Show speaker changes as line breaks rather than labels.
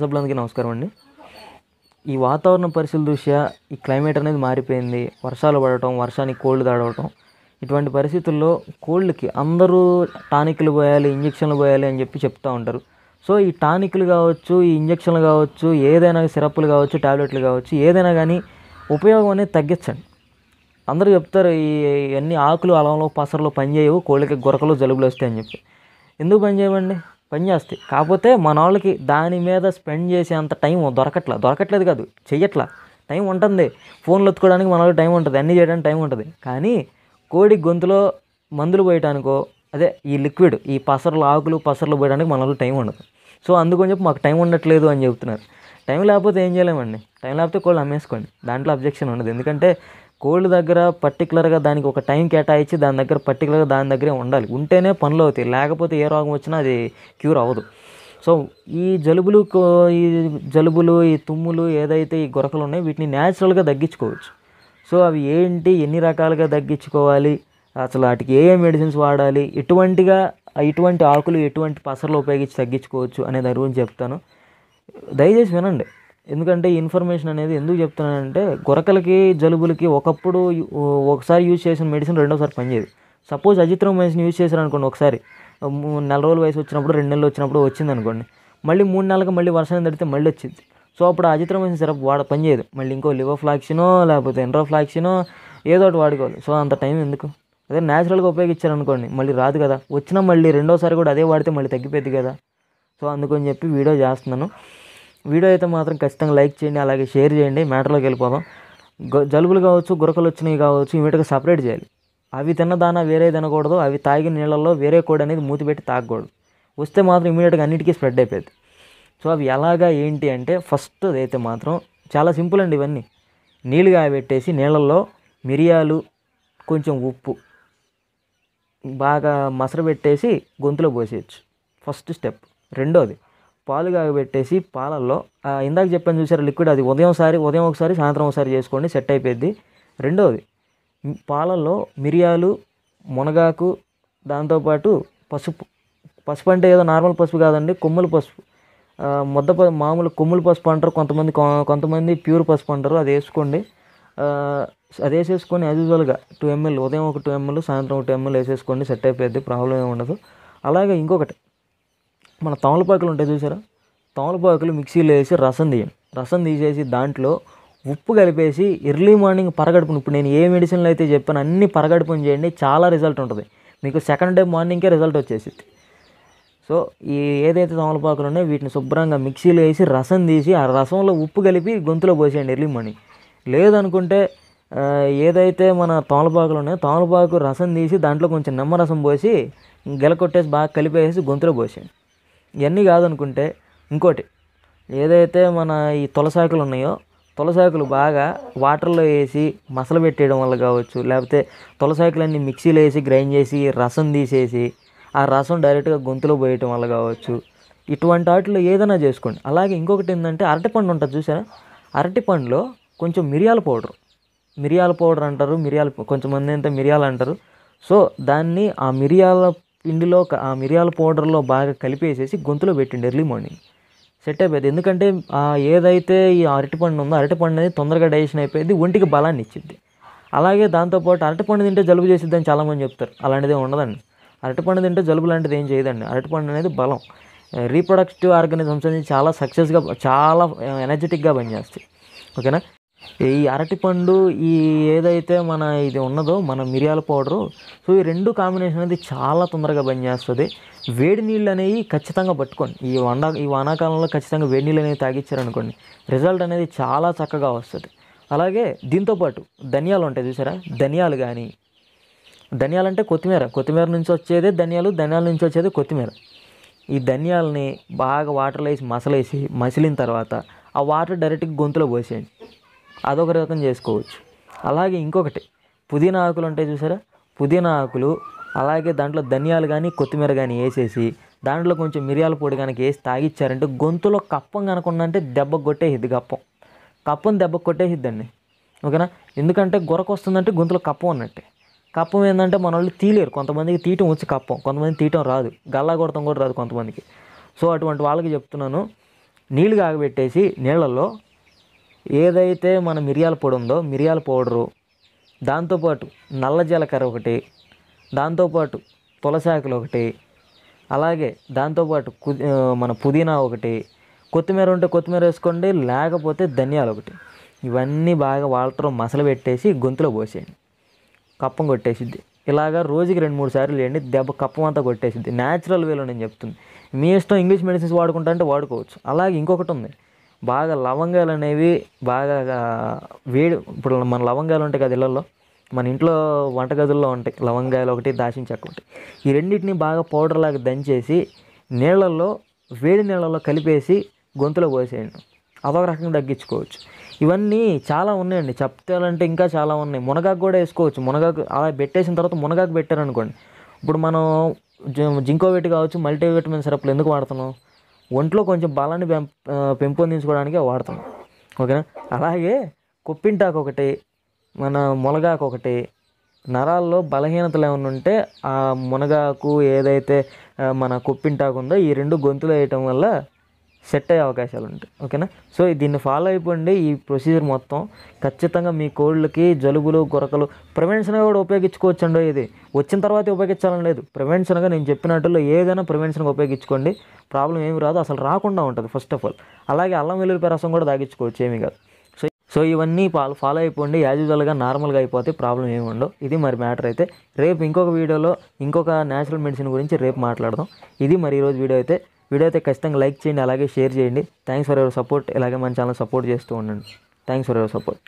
సభ్యులందరికీ నమస్కారం అండి ఈ వాతావరణ పరిస్థితుల దృష్ట్యా ఈ క్లైమేట్ అనేది మారిపోయింది వర్షాలు పడటం వర్షానికి కోల్డ్ తాడవటం ఇటువంటి పరిస్థితుల్లో కోల్డ్కి అందరూ టానిక్లు పోయాలి ఇంజక్షన్లు పోయాలి అని చెప్పి చెప్తూ ఉంటారు సో ఈ టానిక్లు కావచ్చు ఈ ఇంజక్షన్లు కావచ్చు ఏదైనా సిరప్లు కావచ్చు ట్యాబ్లెట్లు కావచ్చు ఏదైనా కానీ ఉపయోగం అనేది తగ్గించండి అందరూ చెప్తారు ఈ అన్ని ఆకులు అలంలో పసర్లో పనిచేయవు కోళ్ళకి గొరకలు జలుబులు వస్తాయని చెప్పి ఎందుకు పనిచేయమండి పని చేస్తాయి కాకపోతే మన వాళ్ళకి దాని మీద స్పెండ్ చేసేంత టైం దొరకట్లా దొరకట్లేదు కాదు చెయ్యట్లా టైం ఉంటుంది ఫోన్లు ఎత్తుకోవడానికి మన వాళ్ళకి టైం ఉంటుంది అన్నీ చేయడానికి టైం ఉంటుంది కానీ కోడి గొంతులో మందులు పోయటానికో అదే ఈ లిక్విడ్ ఈ పసర్లు ఆకులు పసర్లు పోయడానికి మన వాళ్ళకి టైం ఉండదు సో అందుకని చెప్పి మాకు టైం ఉండట్లేదు అని చెప్తున్నారు టైం లేకపోతే ఏం చేయలేమండి టైం లేకపోతే కోళ్ళు అమ్మేసుకోండి దాంట్లో అబ్జెక్షన్ ఉండదు ఎందుకంటే కోళ్ళ దగ్గర పర్టికులర్గా దానికి ఒక టైం కేటాయించి దాని దగ్గర పర్టికులర్గా దాని దగ్గరే ఉండాలి ఉంటేనే పనులు అవుతాయి లేకపోతే ఏ రోగం వచ్చినా అది క్యూర్ అవ్వదు సో ఈ జలుబులు ఈ జలుబులు ఈ తుమ్ములు ఏదైతే ఈ గొరకలు ఉన్నాయో వీటిని న్యాచురల్గా తగ్గించుకోవచ్చు సో అవి ఏంటి ఎన్ని రకాలుగా తగ్గించుకోవాలి అసలు వాటికి ఏ మెడిసిన్స్ వాడాలి ఎటువంటిగా ఇటువంటి ఆకులు ఎటువంటి పసర్లు ఉపయోగించి తగ్గించుకోవచ్చు అనే దాని గురించి చెప్తాను దయచేసి వినండి ఎందుకంటే ఈ ఇన్ఫర్మేషన్ అనేది ఎందుకు చెప్తున్నానంటే గొరకలకి జలుబులకి ఒకప్పుడు ఒకసారి యూజ్ చేసిన మెడిసిన్ రెండోసారి పనిచేయదు సపోజ్ మెడిసిన్ యూజ్ చేశారు అనుకోండి ఒకసారి నెల రోజుల వయసు వచ్చినప్పుడు రెండు నెలలు వచ్చినప్పుడు వచ్చింది అనుకోండి మళ్ళీ మూడు నెలలకు మళ్ళీ వర్షం తడితే మళ్ళీ వచ్చింది సో అప్పుడు అజిత్రోమైసిన్ సిరప్ వాడ పనిచేయదు మళ్ళీ ఇంకో లివోఫ్లాక్సినో లేకపోతే ఎండ్రోఫ్లాక్సినో ఏదో ఒకటి వాడుకోవాలి సో అంత టైం ఎందుకు అదే న్యాచురల్గా ఉపయోగించారనుకోండి మళ్ళీ రాదు కదా వచ్చినా మళ్ళీ రెండోసారి కూడా అదే వాడితే మళ్ళీ తగ్గిపోయింది కదా సో అందుకని చెప్పి వీడియో చేస్తున్నాను వీడియో అయితే మాత్రం ఖచ్చితంగా లైక్ చేయండి అలాగే షేర్ చేయండి మ్యాటర్లోకి వెళ్ళిపోదాం జలుబులు కావచ్చు గురకలు వచ్చినవి కావచ్చు ఇమీడియట్గా సపరేట్ చేయాలి అవి తిన్న దానా వేరే తినకూడదు అవి తాగిన నీళ్ళల్లో వేరే కోడి అనేది మూతి పెట్టి తాగకూడదు వస్తే మాత్రం ఇమీడియట్గా అన్నిటికీ స్ప్రెడ్ అయిపోయింది సో అవి ఎలాగా ఏంటి అంటే ఫస్ట్ అయితే మాత్రం చాలా సింపుల్ అండి ఇవన్నీ నీళ్ళు కాబెట్టేసి నీళ్ళల్లో మిరియాలు కొంచెం ఉప్పు బాగా మసర పెట్టేసి గొంతులో పోసేయచ్చు ఫస్ట్ స్టెప్ రెండోది పాలు కాగబెట్టేసి పాలల్లో ఇందాక చెప్పాను చూసారు లిక్విడ్ అది ఉదయం సారి ఉదయం ఒకసారి సాయంత్రం ఒకసారి చేసుకోండి సెట్ అయిపోయింది రెండవది పాలల్లో మిరియాలు మునగాకు దాంతోపాటు పసుపు పసుపు అంటే ఏదో నార్మల్ పసుపు కాదండి కొమ్ముల పసుపు మొద్ద మామూలు కొమ్ముల పసుపు అంటారు కొంతమంది కొంతమంది ప్యూర్ పసుపు అంటారు అది వేసుకోండి అది వేసేసుకొని యాజ్ యూజువల్గా టూ ఎంఎల్ ఉదయం ఒక టూ ఎంఎల్ సాయంత్రం ఒక టూ ఎంఎల్ వేసేసుకోండి సెట్ అయిపోయింది ప్రాబ్లం ఏమి ఉండదు అలాగే ఇంకొకటి మన తమలపాకులు ఉంటాయి చూసారా తమలపాకులు మిక్సీలో వేసి రసం తీయండి రసం తీసేసి దాంట్లో ఉప్పు కలిపేసి ఎర్లీ మార్నింగ్ పరగడుపును ఇప్పుడు నేను ఏ మెడిసిన్లు అయితే చెప్పాను అన్ని పరగడుపుని చేయండి చాలా రిజల్ట్ ఉంటుంది మీకు సెకండ్ డే మార్నింగ్కే రిజల్ట్ వచ్చేసింది సో ఈ ఏదైతే తమలపాకులు ఉన్నాయో వీటిని శుభ్రంగా మిక్సీలో వేసి రసం తీసి ఆ రసంలో ఉప్పు కలిపి గొంతులో పోసేయండి ఎర్లీ మార్నింగ్ లేదనుకుంటే ఏదైతే మన తమలపాకులు ఉన్నాయో తమలపాకు రసం తీసి దాంట్లో కొంచెం నిమ్మరసం పోసి గెలకొట్టేసి బాగా కలిపేసి గొంతులో పోసేయండి ఇవన్నీ కాదనుకుంటే ఇంకోటి ఏదైతే మన ఈ తులసాకులు ఉన్నాయో తులసాకులు బాగా వాటర్లో వేసి మసలు పెట్టేయడం వల్ల కావచ్చు లేకపోతే తులసాకులన్నీ మిక్సీలో వేసి గ్రైండ్ చేసి రసం తీసేసి ఆ రసం డైరెక్ట్గా గొంతులో పోయటం వల్ల కావచ్చు ఇటువంటి వాటిలో ఏదైనా చేసుకోండి అలాగే ఇంకొకటి ఏంటంటే అరటిపండు ఉంటుంది చూసారా అరటిపండులో కొంచెం మిరియాల పౌడర్ మిరియాల పౌడర్ అంటారు మిరియాల మంది అంతా మిరియాలు అంటారు సో దాన్ని ఆ మిరియాల ఇందులో ఆ మిరియాల పౌడర్లో బాగా కలిపేసేసి గొంతులో పెట్టిండు ఎర్లీ మార్నింగ్ సెట్ అయిపోయింది ఎందుకంటే ఏదైతే ఈ అరటిపండు ఉందో అరటిపండు అనేది తొందరగా డైజెషన్ అయిపోయింది ఒంటికి బలాన్ని ఇచ్చింది అలాగే దాంతోపాటు అరటిపండు తింటే జలుబు చేసిద్దని చాలామంది చెప్తారు అలాంటిదే ఉండదండి అరటిపండు తింటే జలుబు లాంటిది ఏం చేయదండి అరటిపండు అనేది బలం రీప్రొడక్టివ్ ఆర్గనిజమ్స్ అనేది చాలా సక్సెస్గా చాలా ఎనర్జెటిక్గా పనిచేస్తాయి ఓకేనా ఈ అరటిపండు ఈ ఏదైతే మన ఇది ఉన్నదో మన మిరియాల పౌడరు సో ఈ రెండు కాంబినేషన్ అనేది చాలా తొందరగా చేస్తుంది వేడి నీళ్ళు అనేవి ఖచ్చితంగా పట్టుకోండి ఈ వండ ఈ వానాకాలంలో ఖచ్చితంగా వేడి నీళ్ళు అనేవి తాగించారనుకోండి రిజల్ట్ అనేది చాలా చక్కగా వస్తుంది అలాగే దీంతోపాటు ధనియాలు ఉంటాయి చూసారా ధనియాలు కానీ ధనియాలు అంటే కొత్తిమీర కొత్తిమీర నుంచి వచ్చేదే ధనియాలు ధనియాల నుంచి వచ్చేది కొత్తిమీర ఈ ధనియాలని బాగా వాటర్లో వేసి మసలేసి మసిలిన తర్వాత ఆ వాటర్ డైరెక్ట్గా గొంతులో పోసేయండి అదొక రకం చేసుకోవచ్చు అలాగే ఇంకొకటి పుదీనా ఆకులు ఉంటాయి చూసారా పుదీనా ఆకులు అలాగే దాంట్లో ధనియాలు కానీ కొత్తిమీర కానీ వేసేసి దాంట్లో కొంచెం మిరియాల పొడి కనుక వేసి తాగిచ్చారంటే గొంతులో కప్పం అంటే దెబ్బ కొట్టేసిద్ది కప్పం కప్పం దెబ్బ కొట్టేసిద్దండి ఓకేనా ఎందుకంటే గొరకు వస్తుందంటే గొంతులో కప్పం అన్నట్టే కప్పం ఏంటంటే మన వాళ్ళు తీలేరు కొంతమందికి తీయటం వచ్చి కప్పం కొంతమంది తీయటం రాదు గల్లా కొడతాం కూడా రాదు కొంతమందికి సో అటువంటి వాళ్ళకి చెప్తున్నాను నీళ్ళు కాగబెట్టేసి నీళ్ళల్లో ఏదైతే మన మిరియాల పొడి ఉందో మిరియాల పౌడరు దాంతోపాటు నల్ల జీలకర్ర ఒకటి దాంతోపాటు తులసాకులు ఒకటి అలాగే దాంతోపాటు కు మన పుదీనా ఒకటి కొత్తిమీర ఉంటే కొత్తిమీర వేసుకోండి లేకపోతే ధనియాలు ఒకటి ఇవన్నీ బాగా వాటర్ మసలు పెట్టేసి గొంతులో పోసేయండి కప్పం కొట్టేసిద్ది ఇలాగా రోజుకి రెండు మూడు సార్లు వేయండి దెబ్బ కప్పం అంతా కొట్టేసిద్ది న్యాచురల్ వేలో నేను చెప్తుంది మీ ఇష్టం ఇంగ్లీష్ మెడిసిన్స్ వాడుకుంటా అంటే వాడుకోవచ్చు అలాగే ఇంకొకటి ఉంది బాగా లవంగాలు అనేవి బాగా వేడి ఇప్పుడు మన లవంగాలు ఉంటాయి కదా ఇళ్ళల్లో మన ఇంట్లో వంటగదుల్లో ఉంటాయి లవంగాయలు ఒకటి దాచిన చెక్క ఒకటి ఈ రెండింటిని బాగా పౌడర్ లాగా దంచేసి నీళ్ళల్లో వేడి నీళ్ళల్లో కలిపేసి గొంతులో పోసేయండి అదొక రకంగా తగ్గించుకోవచ్చు ఇవన్నీ చాలా ఉన్నాయండి చెప్తాలంటే ఇంకా చాలా ఉన్నాయి మునగాకు కూడా వేసుకోవచ్చు మునగాకు అలా పెట్టేసిన తర్వాత మునగాకు పెట్టారనుకోండి ఇప్పుడు మనం జింకో కావచ్చు మల్టీవిటమిన్ సిరప్లు ఎందుకు వాడుతున్నాం ఒంట్లో కొంచెం బలాన్ని పెంపొందించుకోవడానికి వాడతాం ఓకేనా అలాగే కొప్పింటాకు ఒకటి మన మునగాకు ఒకటి నరాల్లో బలహీనతలు ఏమైనా ఉంటే ఆ మునగాకు ఏదైతే మన కొప్పింటాకు ఉందో ఈ రెండు గొంతులు వేయటం వల్ల సెట్ అయ్యే అవకాశాలు ఉంటాయి ఓకేనా సో దీన్ని ఫాలో అయిపోండి ఈ ప్రొసీజర్ మొత్తం ఖచ్చితంగా మీ కోళ్ళకి జలుబులు గొరకలు ప్రివెన్షన్గా కూడా ఉపయోగించుకోవచ్చు అండి ఇది వచ్చిన తర్వాత ఉపయోగించాలని లేదు ప్రివెన్షన్గా నేను చెప్పినట్టులో ఏదైనా ప్రివెన్షన్గా ఉపయోగించుకోండి ప్రాబ్లం ఏమి రాదు అసలు రాకుండా ఉంటుంది ఫస్ట్ ఆఫ్ ఆల్ అలాగే అల్లం వెల్లుల్లి రసం కూడా తాగించుకోవచ్చు ఏమీ కాదు సో ఇవన్నీ ఫాలో అయిపోండి యాజ్ యూజువల్గా నార్మల్గా అయిపోతే ప్రాబ్లం ఏమి ఉండవు ఇది మరి మ్యాటర్ అయితే రేపు ఇంకొక వీడియోలో ఇంకొక న్యాచురల్ మెడిసిన్ గురించి రేపు మాట్లాడదాం ఇది మరి ఈరోజు వీడియో అయితే వీడియో అయితే ఖచ్చితంగా లైక్ చేయండి అలాగే షేర్ చేయండి థ్యాంక్స్ ఫర్ యువర్ సపోర్ట్ ఇలాగే మన ఛానల్ సపోర్ట్ చేస్తూ ఉండండి థ్యాంక్స్ ఫర్ యువర్ సపోర్ట్